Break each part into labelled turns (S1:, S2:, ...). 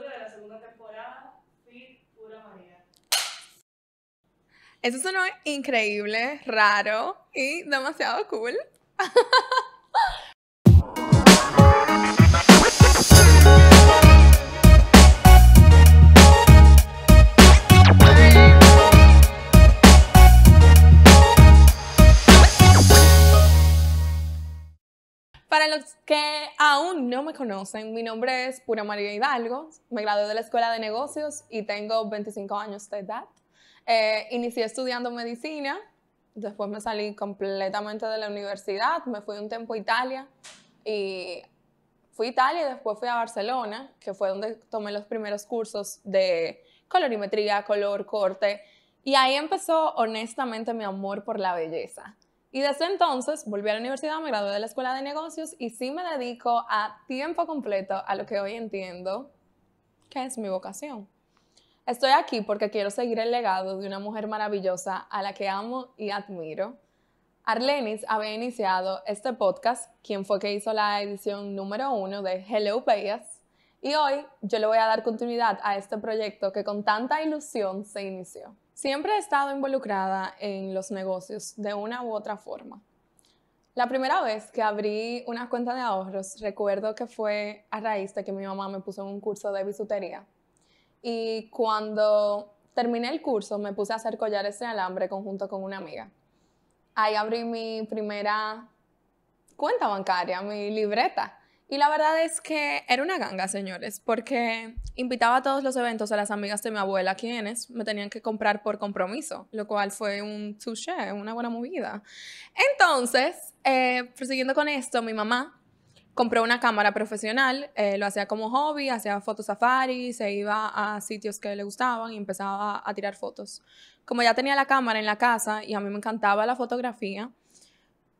S1: de la segunda temporada, Fit Pura María. Eso sonó increíble, raro y demasiado cool. para los que aún no me conocen, mi nombre es Pura María Hidalgo, me gradué de la Escuela de Negocios y tengo 25 años de edad. Eh, inicié estudiando medicina, después me salí completamente de la universidad, me fui un tiempo a Italia y fui a Italia y después fui a Barcelona, que fue donde tomé los primeros cursos de colorimetría, color, corte. Y ahí empezó honestamente mi amor por la belleza. Y desde entonces volví a la universidad, me gradué de la escuela de negocios y sí me dedico a tiempo completo a lo que hoy entiendo que es mi vocación. Estoy aquí porque quiero seguir el legado de una mujer maravillosa a la que amo y admiro. Arlenis había iniciado este podcast, quien fue que hizo la edición número uno de Hello Payas, y hoy yo le voy a dar continuidad a este proyecto que con tanta ilusión se inició. Siempre he estado involucrada en los negocios de una u otra forma. La primera vez que abrí una cuenta de ahorros, recuerdo que fue a raíz de que mi mamá me puso en un curso de bisutería. Y cuando terminé el curso, me puse a hacer collares de alambre junto con una amiga. Ahí abrí mi primera cuenta bancaria, mi libreta. Y la verdad es que era una ganga, señores, porque invitaba a todos los eventos a las amigas de mi abuela, quienes me tenían que comprar por compromiso, lo cual fue un touché, una buena movida. Entonces, eh, prosiguiendo con esto, mi mamá compró una cámara profesional, eh, lo hacía como hobby, hacía fotos safari, se iba a sitios que le gustaban y empezaba a tirar fotos. Como ya tenía la cámara en la casa y a mí me encantaba la fotografía,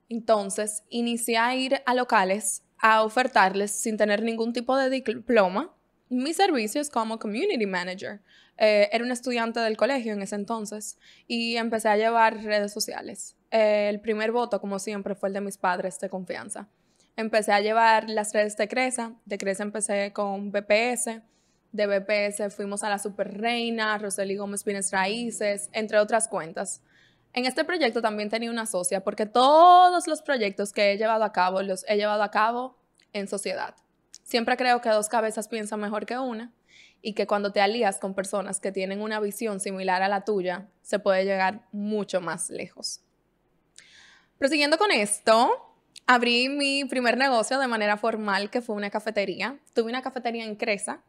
S1: entonces inicié a ir a locales a ofertarles sin tener ningún tipo de diploma mis servicios como community manager. Eh, era una estudiante del colegio en ese entonces y empecé a llevar redes sociales. Eh, el primer voto, como siempre, fue el de mis padres de confianza. Empecé a llevar las redes de Cresa. De Cresa empecé con BPS. De BPS fuimos a la Super Reina, Roseli Gómez Pines Raíces, entre otras cuentas. En este proyecto también tenía una socia porque todos los proyectos que he llevado a cabo los he llevado a cabo en sociedad. Siempre creo que dos cabezas piensan mejor que una y que cuando te alías con personas que tienen una visión similar a la tuya, se puede llegar mucho más lejos. Prosiguiendo con esto, abrí mi primer negocio de manera formal, que fue una cafetería. Tuve una cafetería en Cresa,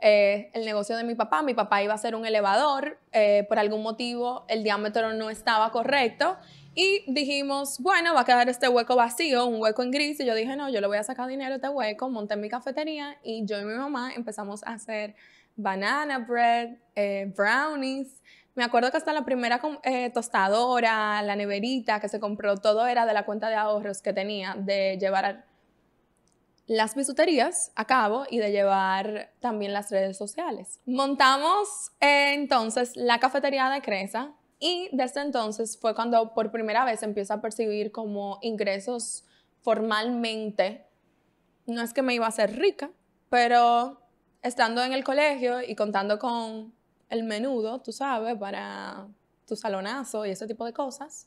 S1: eh, el negocio de mi papá. Mi papá iba a hacer un elevador, eh, por algún motivo el diámetro no estaba correcto y dijimos, bueno, va a quedar este hueco vacío, un hueco en gris. Y yo dije, no, yo le voy a sacar dinero a este hueco, monté mi cafetería y yo y mi mamá empezamos a hacer banana bread, eh, brownies. Me acuerdo que hasta la primera tostadora, la neverita que se compró, todo era de la cuenta de ahorros que tenía de llevar las bisuterías a cabo y de llevar también las redes sociales. Montamos eh, entonces la cafetería de Cresa y desde entonces fue cuando por primera vez empiezo a percibir como ingresos formalmente. No es que me iba a hacer rica, pero estando en el colegio y contando con el menudo, tú sabes, para tu salonazo y ese tipo de cosas,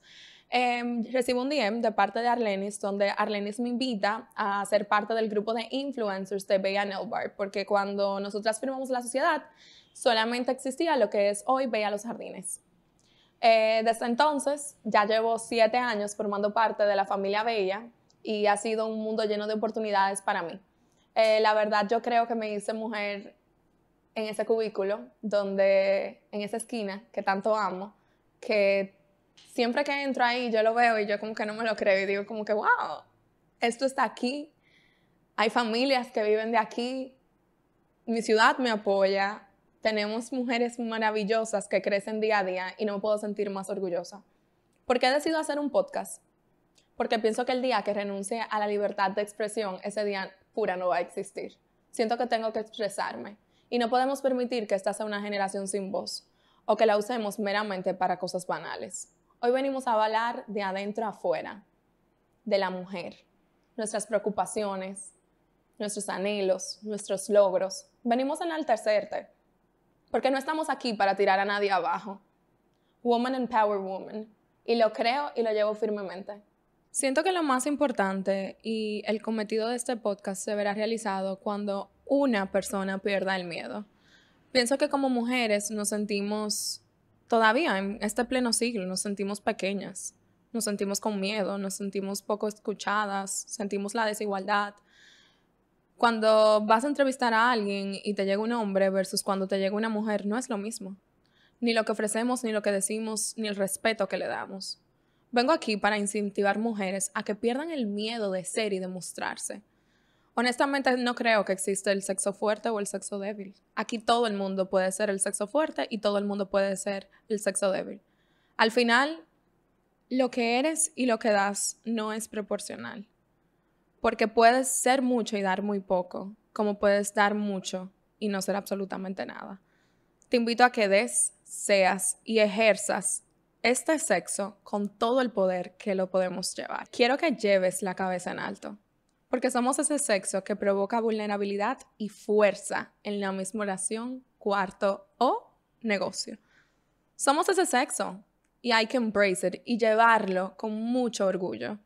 S1: em, recibo un DM de parte de Arlenis, donde Arlenis me invita a ser parte del grupo de influencers de Bella Nelbar, porque cuando nosotras firmamos la sociedad, solamente existía lo que es hoy Bella Los Jardines. Eh, desde entonces, ya llevo siete años formando parte de la familia Bella y ha sido un mundo lleno de oportunidades para mí. Eh, la verdad, yo creo que me hice mujer en ese cubículo, donde, en esa esquina que tanto amo, que siempre que entro ahí yo lo veo y yo como que no me lo creo y digo como que, wow, esto está aquí, hay familias que viven de aquí, mi ciudad me apoya, tenemos mujeres maravillosas que crecen día a día y no me puedo sentir más orgullosa. ¿Por qué he decidido hacer un podcast? Porque pienso que el día que renuncie a la libertad de expresión, ese día pura no va a existir. Siento que tengo que expresarme y no podemos permitir que esta sea una generación sin voz o que la usemos meramente para cosas banales. Hoy venimos a hablar de adentro a afuera, de la mujer, nuestras preocupaciones, nuestros anhelos, nuestros logros. Venimos a enaltecerte, porque no estamos aquí para tirar a nadie abajo. Woman Empower Woman. Y lo creo y lo llevo firmemente. Siento que lo más importante y el cometido de este podcast se verá realizado cuando una persona pierda el miedo. Pienso que como mujeres nos sentimos, todavía en este pleno siglo, nos sentimos pequeñas, nos sentimos con miedo, nos sentimos poco escuchadas, sentimos la desigualdad. Cuando vas a entrevistar a alguien y te llega un hombre versus cuando te llega una mujer, no es lo mismo. Ni lo que ofrecemos, ni lo que decimos, ni el respeto que le damos. Vengo aquí para incentivar mujeres a que pierdan el miedo de ser y de mostrarse Honestamente, no creo que exista el sexo fuerte o el sexo débil. Aquí todo el mundo puede ser el sexo fuerte y todo el mundo puede ser el sexo débil. Al final, lo que eres y lo que das no es proporcional. Porque puedes ser mucho y dar muy poco, como puedes dar mucho y no ser absolutamente nada. Te invito a que des, seas y ejerzas este sexo con todo el poder que lo podemos llevar. Quiero que lleves la cabeza en alto. Porque somos ese sexo que provoca vulnerabilidad y fuerza en la misma oración, cuarto o negocio. Somos ese sexo y hay que embrace y llevarlo con mucho orgullo.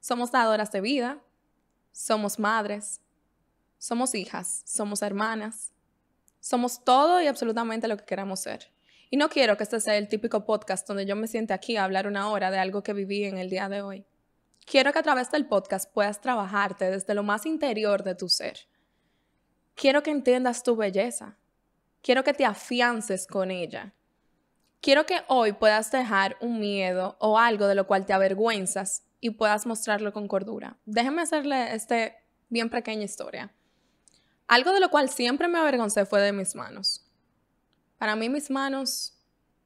S1: Somos dadoras de vida, somos madres, somos hijas, somos hermanas, somos todo y absolutamente lo que queramos ser. Y no quiero que este sea el típico podcast donde yo me siente aquí a hablar una hora de algo que viví en el día de hoy. Quiero que a través del podcast puedas trabajarte desde lo más interior de tu ser. Quiero que entiendas tu belleza. Quiero que te afiances con ella. Quiero que hoy puedas dejar un miedo o algo de lo cual te avergüenzas y puedas mostrarlo con cordura. Déjeme hacerle esta bien pequeña historia. Algo de lo cual siempre me avergoncé fue de mis manos. Para mí mis manos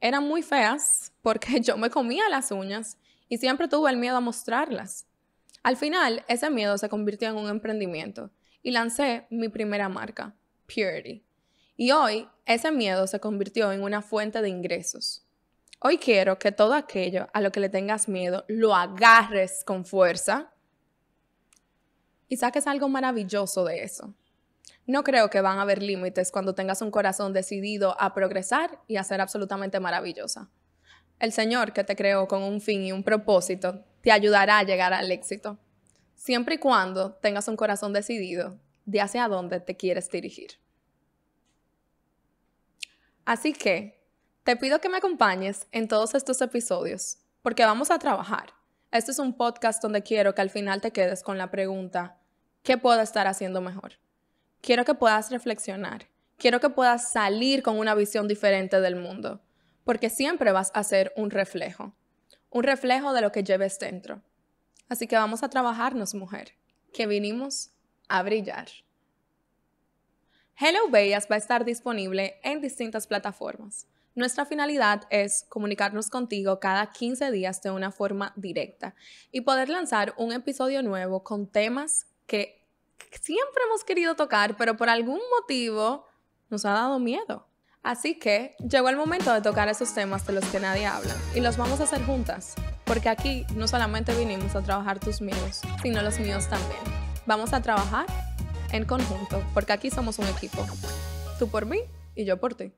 S1: eran muy feas porque yo me comía las uñas y siempre tuve el miedo a mostrarlas. Al final, ese miedo se convirtió en un emprendimiento y lancé mi primera marca, Purity. Y hoy, ese miedo se convirtió en una fuente de ingresos. Hoy quiero que todo aquello a lo que le tengas miedo lo agarres con fuerza y saques algo maravilloso de eso. No creo que van a haber límites cuando tengas un corazón decidido a progresar y a ser absolutamente maravillosa. El Señor que te creó con un fin y un propósito te ayudará a llegar al éxito, siempre y cuando tengas un corazón decidido de hacia dónde te quieres dirigir. Así que te pido que me acompañes en todos estos episodios, porque vamos a trabajar. Este es un podcast donde quiero que al final te quedes con la pregunta, ¿qué puedo estar haciendo mejor? Quiero que puedas reflexionar, quiero que puedas salir con una visión diferente del mundo porque siempre vas a ser un reflejo, un reflejo de lo que lleves dentro. Así que vamos a trabajarnos, mujer, que vinimos a brillar. Hello Bellas va a estar disponible en distintas plataformas. Nuestra finalidad es comunicarnos contigo cada 15 días de una forma directa y poder lanzar un episodio nuevo con temas que siempre hemos querido tocar, pero por algún motivo nos ha dado miedo. Así que llegó el momento de tocar esos temas de los que nadie habla y los vamos a hacer juntas, porque aquí no solamente vinimos a trabajar tus miedos, sino los míos también. Vamos a trabajar en conjunto, porque aquí somos un equipo. Tú por mí y yo por ti.